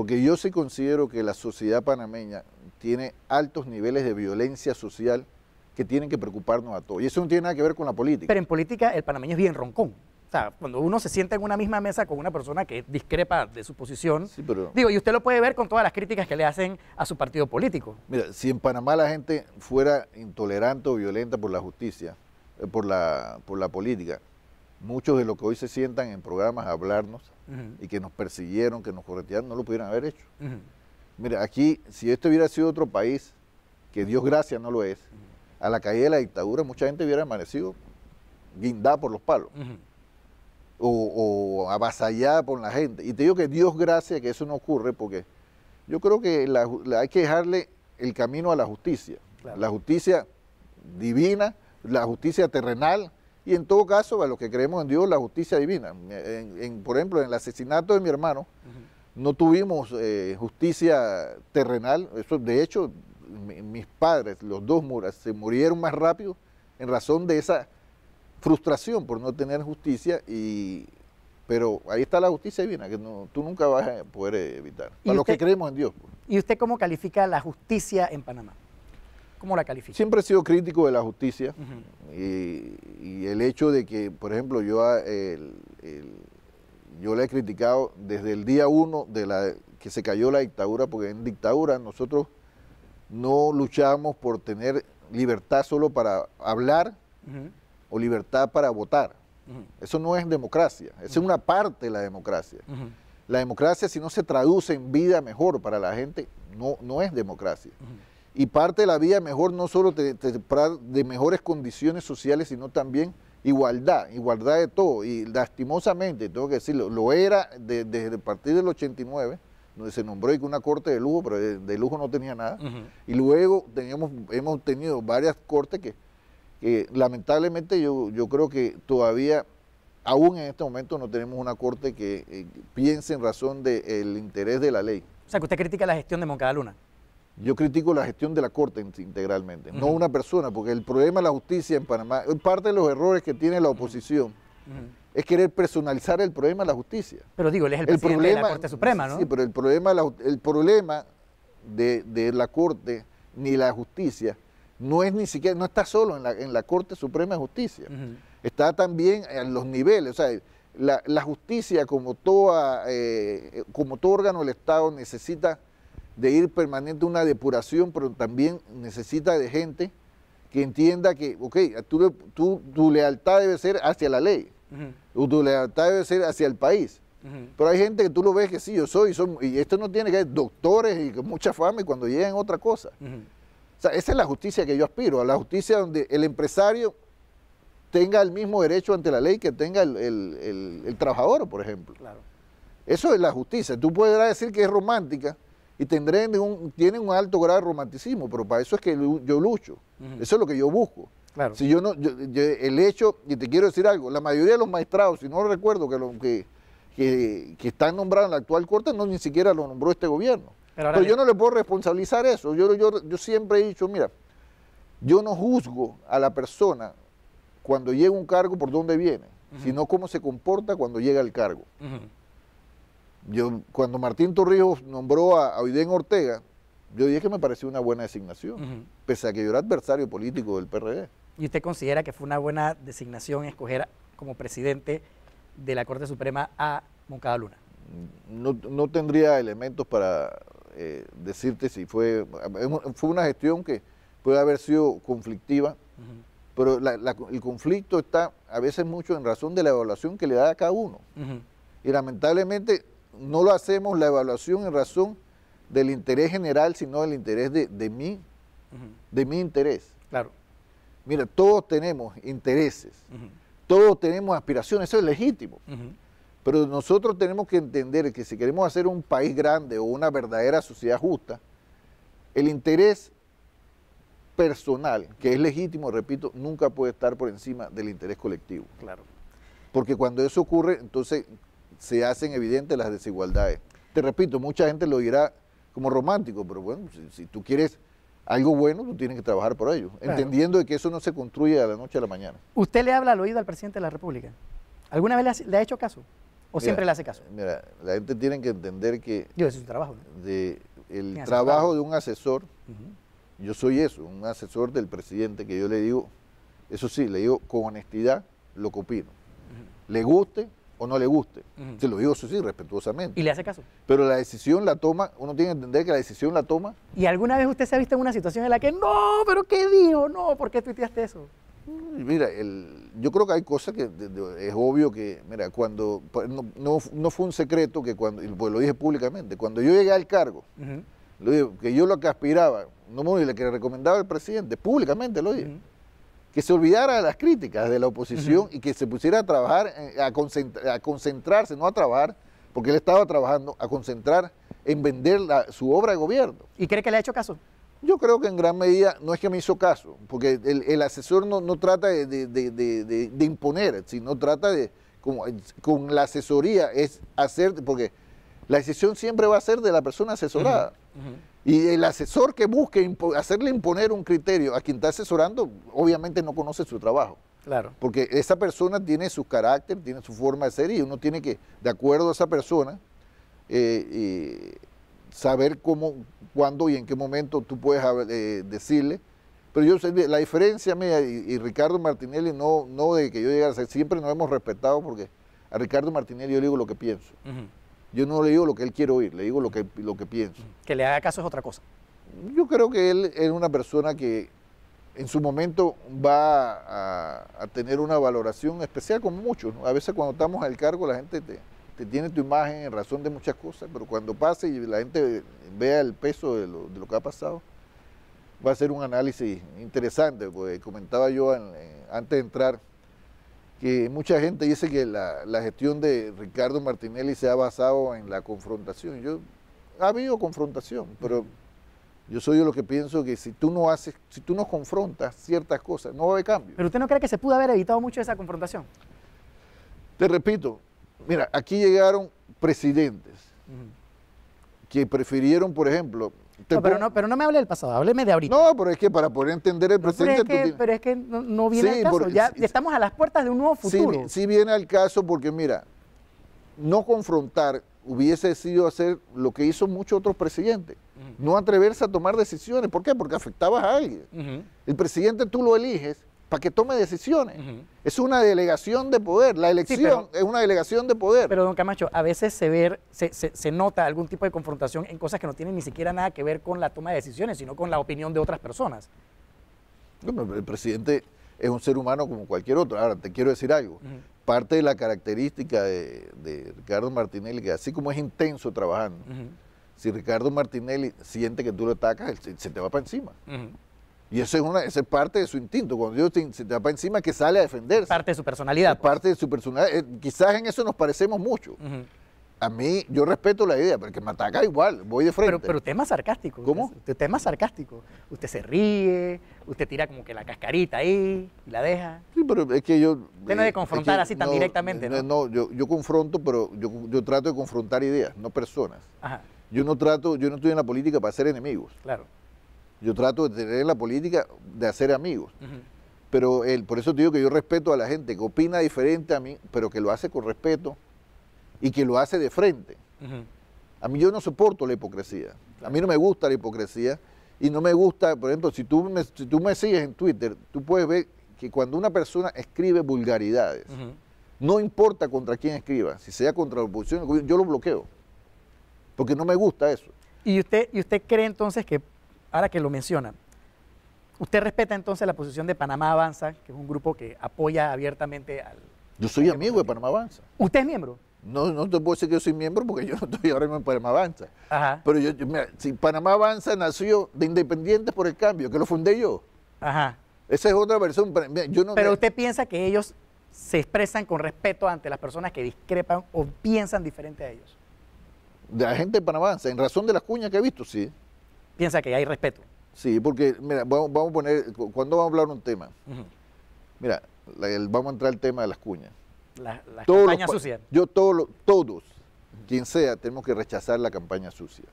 Porque yo sí considero que la sociedad panameña tiene altos niveles de violencia social que tienen que preocuparnos a todos. Y eso no tiene nada que ver con la política. Pero en política el panameño es bien roncón. O sea, cuando uno se sienta en una misma mesa con una persona que discrepa de su posición, digo, y usted lo puede ver con todas las críticas que le hacen a su partido político. Mira, si en Panamá la gente fuera intolerante o violenta por la justicia, eh, por la, por la política, muchos de los que hoy se sientan en programas a hablarnos y que nos persiguieron, que nos corretearon, no lo pudieran haber hecho. Mira, aquí, si esto hubiera sido otro país, que Dios gracias no lo es, a la caída de la dictadura mucha gente hubiera amanecido guindada por los palos. O, avasallada por la gente. Y te digo que Dios gracias que eso no ocurre, porque yo creo que hay que dejarle el camino a la justicia. La justicia divina, la justicia terrenal, y en todo caso a los que creemos en Dios, la justicia divina. por ejemplo, en el asesinato de mi hermano, no tuvimos eh, justicia terrenal, de hecho mis padres, los dos muras, se murieron más rápido en razón de esa frustración por no tener justicia y pero ahí está la justicia divina que tú nunca vas a poder eh, evitar, para los que creemos en Dios. Pues. ¿Y usted cómo califica la justicia en Panamá? ¿Cómo la califica? Siempre he sido crítico de la justicia y, el hecho de que, por ejemplo, yo, ah, yo la he criticado desde el día uno de la que se cayó la dictadura, porque en dictadura nosotros no luchamos por tener libertad solo para hablar o libertad para votar. Eso no es democracia, esa es una parte de la democracia. La democracia, si no se traduce en vida mejor para la gente, no, no es democracia y parte de la vida mejor no solo de mejores condiciones sociales, sino también igualdad, igualdad de todo. Y lastimosamente, tengo que decirlo, lo era desde el partir del 89, donde se nombró una corte de lujo, pero de, lujo no tenía nada. Y luego teníamos, hemos tenido varias cortes que, lamentablemente yo, yo creo que todavía aún en este momento no tenemos una corte que eh, piense en razón del interés de la ley. O sea, que usted critica la gestión de Moncada Luna. Yo critico la gestión de la Corte integralmente, no una persona, porque el problema de la justicia en Panamá, eh, parte de los errores que tiene la oposición es querer personalizar el problema de la justicia. Pero digo, él es el, problema, de la Corte Suprema, ¿no? Sí, pero el problema, el problema de, la Corte ni la justicia no es ni siquiera, no está solo en la, en la Corte Suprema de Justicia, está también en los niveles, o sea, la, la justicia como, toda, eh, como todo órgano del Estado necesita de ir permanente una depuración, pero también necesita de gente que entienda que, ok, tu lealtad debe ser hacia la ley, tu lealtad debe ser hacia el país. Pero hay gente que tú lo ves que sí, yo soy, son, y esto no tiene que ser doctores y con mucha fama y cuando llegan otra cosa. O sea, esa es la justicia que yo aspiro, a la justicia donde el empresario tenga el mismo derecho ante la ley que tenga el, el, trabajador, por ejemplo. Eso es la justicia. Tú podrás decir que es romántica, y tendrán un, tienen un alto grado de romanticismo, pero para eso es que yo lucho, eso es lo que yo busco. Si yo no, el hecho, y te quiero decir algo, la mayoría de los maestrados, si no recuerdo que, lo, que, están nombrados en la actual corte, no ni siquiera lo nombró este gobierno. Pero, yo no le puedo responsabilizar eso. Yo, yo, siempre he dicho, mira, yo no juzgo a la persona cuando llega un cargo por dónde viene, sino cómo se comporta cuando llega al cargo. Yo, cuando Martín Torrijos nombró a, a Ortega, yo dije que me pareció una buena designación, pese a que yo era adversario político del PRD. ¿Y usted considera que fue una buena designación escoger como presidente de la Corte Suprema a Moncada Luna? Mm, no, tendría elementos para eh, decirte si fue. Fue una gestión que puede haber sido conflictiva, pero la, el conflicto está a veces mucho en razón de la evaluación que le da a cada uno. Y lamentablemente no lo hacemos la evaluación en razón del interés general, sino del interés de, mí, de mi interés. Claro. Mira, todos tenemos intereses, todos tenemos aspiraciones, eso es legítimo. Pero nosotros tenemos que entender que si queremos hacer un país grande o una verdadera sociedad justa, el interés personal, que es legítimo, repito, nunca puede estar por encima del interés colectivo. Claro. Porque cuando eso ocurre, entonces se hacen evidentes las desigualdades. Te repito, mucha gente lo dirá como romántico, pero bueno, si, tú quieres algo bueno, tú tienes que trabajar por ello, entendiendo que eso no se construye de la noche a la mañana. ¿Usted le habla al oído al presidente de la República? ¿Alguna vez le ha, hecho caso? ¿O siempre le hace caso? Mira, la gente tiene que entender que... Yo, es su trabajo. De, el trabajo, de un asesor, yo soy eso, un asesor del presidente que yo le digo, eso sí, le digo con honestidad lo que opino. Le guste o no le guste. se lo digo, eso sí, respetuosamente. ¿Y le hace caso? Pero la decisión la toma, uno tiene que entender que la decisión la toma. ¿Y alguna vez usted se ha visto en una situación en la que, no, pero qué dijo, no, ¿por qué tuiteaste eso? Mira, el, yo creo que hay cosas que es obvio que, mira, cuando, pues, no, fue un secreto que cuando, pues lo dije públicamente, cuando yo llegué al cargo, lo dije, que yo lo que aspiraba, no me lo que le recomendaba el presidente, públicamente lo dije que se olvidara de las críticas de la oposición y que se pusiera a trabajar, eh, a, concentrarse, no a trabajar, porque él estaba trabajando, a concentrar en vender su obra de gobierno. ¿Y cree que le ha hecho caso? Yo creo que en gran medida no es que me hizo caso, porque el, asesor no, trata de, imponer, sino trata de, como, con la asesoría, es hacer, porque la decisión siempre va a ser de la persona asesorada. Y el asesor que busque hacerle imponer un criterio a quien está asesorando, obviamente no conoce su trabajo. Claro. Porque esa persona tiene su carácter, tiene su forma de ser y uno tiene que, de acuerdo a esa persona, eh, saber cómo, cuándo y en qué momento tú puedes eh, decirle. Pero yo, sé, la diferencia mía y, Ricardo Martinelli, no, no de que yo llegara siempre nos hemos respetado porque a Ricardo Martinelli yo digo lo que pienso. Ajá yo no le digo lo que él quiere oír, le digo lo que, lo que pienso. Que le haga caso es otra cosa. Yo creo que él es una persona que en su momento va a, tener una valoración especial con muchos. A veces cuando estamos al cargo la gente te, tiene tu imagen en razón de muchas cosas, pero cuando pase y la gente vea el peso de lo, que ha pasado, va a ser un análisis interesante. Pues comentaba yo eh, antes de entrar que mucha gente dice que la, gestión de Ricardo Martinelli se ha basado en la confrontación. Yo, ha habido confrontación, pero yo soy de lo que pienso que si tú no haces, si tú no confrontas ciertas cosas, no va a haber cambio. Pero usted no cree que se pudo haber evitado mucho esa confrontación. Te repito, mira, aquí llegaron presidentes que prefirieron, por ejemplo, pero, no, pero no me hable del pasado, hábleme de ahorita. No, pero es que para poder entender el presidente... pero, es que, no, viene al caso, ya estamos a las puertas de un nuevo futuro. Sí, viene al caso porque, mira, no confrontar hubiese sido hacer lo que hizo muchos otros presidentes, no atreverse a tomar decisiones. ¿Por qué? Porque afectaba a alguien. El presidente tú lo eliges para que tome decisiones. Es una delegación de poder, la elección es una delegación de poder. Pero don Camacho, a veces se, ve, se, nota algún tipo de confrontación en cosas que no tienen ni siquiera nada que ver con la toma de decisiones, sino con la opinión de otras personas. el presidente es un ser humano como cualquier otro. Ahora, te quiero decir algo. Parte de la característica de, Ricardo Martinelli, que así como es intenso trabajando, si Ricardo Martinelli siente que tú lo atacas, se te va para encima. Y eso es, una, es parte de su instinto. Cuando Dios te, se te encima, que sale a defenderse. Parte de su personalidad. Pues. Parte de su personalidad. Eh, quizás en eso nos parecemos mucho. A mí, yo respeto la idea, pero que me ataca igual, voy de frente. Pero, usted es más sarcástico. ¿Cómo? Usted, es más sarcástico. Usted se ríe, usted tira como que la cascarita ahí y la deja. Sí, pero es que yo... Usted eh, de confrontar así tan directamente, ¿no? No, yo, confronto, pero yo, yo trato de confrontar ideas, no personas. Ajá. Yo no trato, yo no estoy en la política para ser enemigos. Claro. Yo trato de tener la política de hacer amigos. Pero el, por eso te digo que yo respeto a la gente que opina diferente a mí, pero que lo hace con respeto y que lo hace de frente. A mí yo no soporto la hipocresía. A mí no me gusta la hipocresía y no me gusta, por ejemplo, si tú me, tú me sigues en Twitter, tú puedes ver que cuando una persona escribe vulgaridades, no importa contra quién escriba, si sea contra la oposición, yo lo bloqueo, porque no me gusta eso. ¿Y usted, y usted cree entonces que ahora que lo menciona, ¿usted respeta entonces la posición de Panamá Avanza, que es un grupo que apoya abiertamente al... Yo soy amigo de Panamá Avanza. ¿Usted es miembro? No, no te puedo decir que yo soy miembro porque yo no estoy ahora mismo en Panamá Avanza. Ajá. Pero yo, si Panamá Avanza nació de Independientes por el Cambio, que lo fundé yo. Ajá. Esa es otra versión. Pero usted piensa que ellos se expresan con respeto ante las personas que discrepan o piensan diferente a ellos. De la gente de Panamá Avanza, en razón de las cuñas que he visto, sí piensa que hay respeto. Sí, porque, mira, vamos, a poner, cuando vamos a hablar un tema? Mira, vamos a entrar al tema de las cuñas. La, las todos campañas Yo todos, quien sea, tenemos que rechazar la campaña sucia.